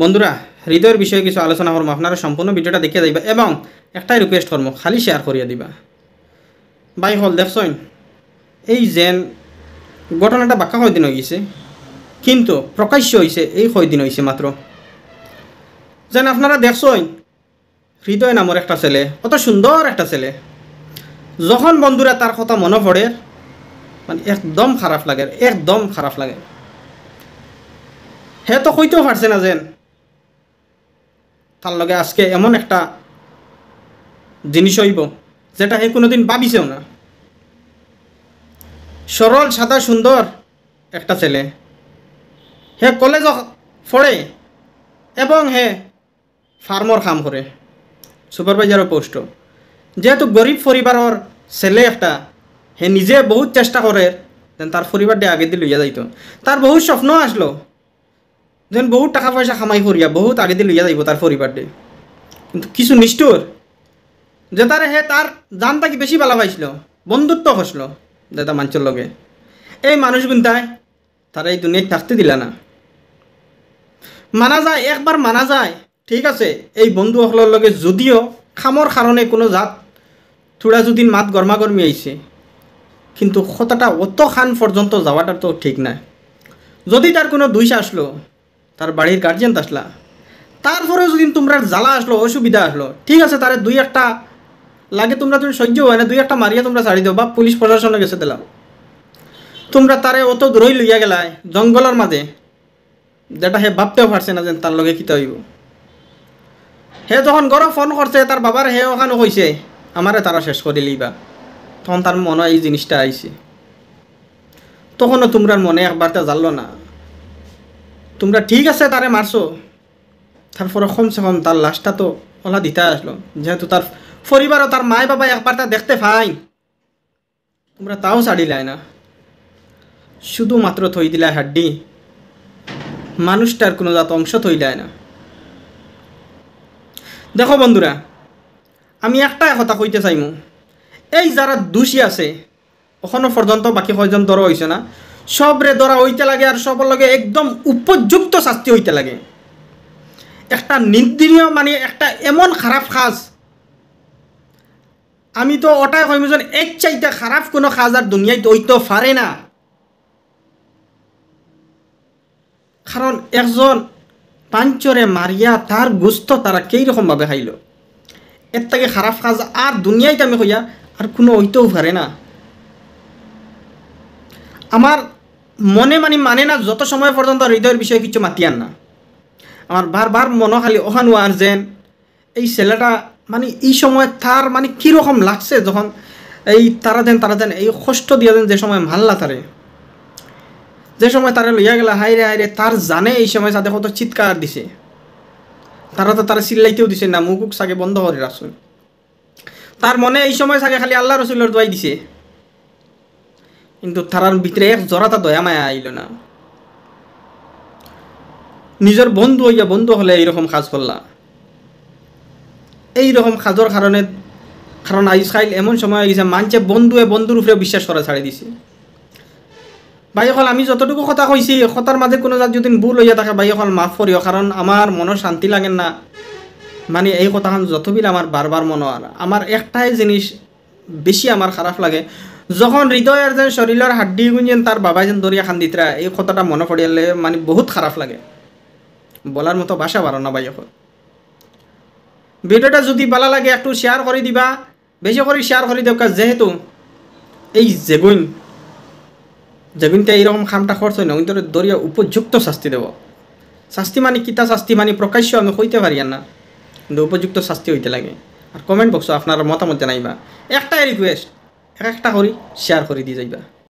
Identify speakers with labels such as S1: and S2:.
S1: বন্ধুরা হৃদয়ের বিষয়ে কিছু আলোচনা করবো আপনারা সম্পূর্ণ ভিডিওটা দেখিয়ে দিবা এবং একটাই রিকোয়েস্ট করবো খালি শেয়ার করিয়ে দিবা বাই হল দেখছই এই যেন ঘটনাটা বাক্যা কয়দিন হয়ে গেছে কিন্তু প্রকাশ্য হয়েছে এই কয়দিন হয়েছে মাত্র যেন আপনারা দেখছই হৃদয় নামের একটা ছেলে অত সুন্দর একটা ছেলে যখন বন্ধুরা তার কথা মনে পড়ে মানে একদম খারাপ লাগে একদম খারাপ লাগে হে তো কইতেও পারছে না যেন তার লগে আজকে এমন একটা জিনিস হইব যেটা হে কোনোদিন ভাবিছেও না সরল সাদা সুন্দর একটা ছেলে হে কলেজ ফড়ে এবং হে ফার্মর কাম করে সুপারভাইজারও পোস্ট যেহেতু গরিব পরিবারের ছেলে একটা হে নিজে বহুত চেষ্টা করে তার পরিবারটি আগে দিয়ে লইয়া যাইত তার বহু স্বপ্ন আসলো যেন বহুত টাকা পয়সা খামাই করিয়া বহুত আগেতে লইয়া যাইব তার পরিবারটে কিন্তু কিছু নিষ্ঠুর যে তার হে তার জান তাকে বেশি বালা পাইছিল বন্ধুত্ব হসল দাদা মানুষের লগে এই মানুষ গুন্তায় তারা এই দুনিয়ায় থাকতে দিলা না মানা যায় একবার মানা যায় ঠিক আছে এই বন্ধুসকলের লগে যদিও খামর কাৰণে কোনো জাত থোড়া যদি মাত গরমি আইছে কিন্তু কথাটা অত খান পর্যন্ত যাওয়াটা তো ঠিক না যদি তার কোনো দুইশা আসলো তার বাড়ির গার্জিয়ান আসলা তারপরে যদি তোমরা জ্বালা আসলো অসুবিধা আসলো ঠিক আছে তারে দুই একটা লাগে তোমরা তুমি সহ্য হয় না দুই একটা মারিয়া তোমরা ছাড়ি দাও বা পুলিশ প্রশাসনে গেছে দিলাম তোমরা তারে অত দূরই লইয়া গেলায় জঙ্গলের মাঝে যেটা হে ভাবতেও পারছে না যে তার লগে কিতা হইব হে যখন গর ফোন করছে তার বাবার হে ওখানে কইছে আমারে তারা শেষ করে লইবা তখন তার মনে এই জিনিসটা আইছে তখনও তোমরা মনে একবারটা জানলো না তোমরা ঠিক আছে তারে মারছো তারপরে কমসে কম তার লাশটা তো ওলা দিতে আসলো যেহেতু তার পরিবার তার মায় বাবা একবার তা দেখতে পাই তোমরা তাও ছাড়িলাই না শুধুমাত্র থই দিলা হাড্ডি মানুষটার কোনো জাত অংশ থইলাই না দেখো বন্ধুরা আমি একটা কথা কইতে চাইমু এই যারা দোষী আছে এখনো পর্যন্ত বাকি কয়জন দর হয়েছে না সবরে ধরা হইতে লাগে আর সবর লগে একদম উপযুক্ত শাস্তি হইতে লাগে একটা নির্দিনীয় মানে একটা এমন খারাপ সাজ আমি তো ওটাই কইম যেন এক চাইতে খারাপ কোনো সাজ আর দুনিয়ায় হইতে পারে না কারণ একজন পাঞ্চরে মারিয়া তার গুস্ত তারা ভাবে খাইল এর থেকে খারাপ সাজ আর দুনিয়ায় আমি কইয়া আর কোনো হইতেও পারে না আমার মনে মানে মানে না যত সময় পর্যন্ত হৃদয়ের বিষয়ে কিছু মাতিয়ান না আমার বারবার মনে খালি অহান আর যেন এই ছেলেটা মানে এই সময় তার মানে কীরকম লাগছে যখন এই তারা দেন তারা দেন এই কষ্ট দিয়ে দেন যে সময় মাল্লা তারে যে সময় তারা লইয়া গেল হাইরে হাইরে তার জানে এই সময় সাথে কত চিৎকার দিছে তারা তো তারা চিল্লাইতেও দিছে না মুখ সাগে বন্ধ করে রাখছে তার মনে এই সময় সাগে খালি আল্লাহ রসুলের দোয়াই দিছে কিন্তু তারার ভিতরে এক জরাতা দয়া মায়া আইল না নিজের বন্ধু হইয়া বন্ধু হলে এইরকম কাজ করলা এইরকম কাজের কারণে কারণ আজকাল এমন সময় হয়ে গেছে মানছে বন্ধুয়ে বন্ধুর উপরে বিশ্বাস করা ছাড়ে দিছে ভাই অকল আমি যতটুকু কথা কইছি কথার মাঝে কোনো যার যদি ভুল হইয়া থাকে ভাই অকল মাফ করিও কারণ আমার মনে শান্তি লাগে না মানে এই কথাখান যতবিল আমার বারবার মনে আর আমার একটাই জিনিস বেশি আমার খারাপ লাগে যখন আৰু যেন শৰীৰৰ হাড্ডি যেন তাৰ বাবাই যেন দৰিয়া খান্দি খান্দিত্ৰা এই কথাটা মনত পৰিয়ালে মানে বহুত খাৰাপ লাগে বলাৰ মতো বাচা বাৰ নাবাই অকল ভিডিঅ'টা যদি বালা লাগে একটু শ্বেয়াৰ কৰি দিবা বেছি কৰি শ্বেয়াৰ কৰি দিয়ক যিহেতু এই জেগুইন জেগুইনতে এইৰকম খামটা খৰচ হয় কিন্তু দৰিয়া উপযুক্ত শাস্তি দেব শাস্তি মানে কিতা শাস্তি মানে প্ৰকাশ্য আমি হইতে পাৰি না কিন্তু উপযুক্ত শাস্তি হইতে লাগে আৰু কমেণ্ট বক্স আপোনাৰ মতামত জানাইবা একটাই ৰিকুৱেষ্ট এক একটা করি শেয়ার করে দিয়ে যাইবা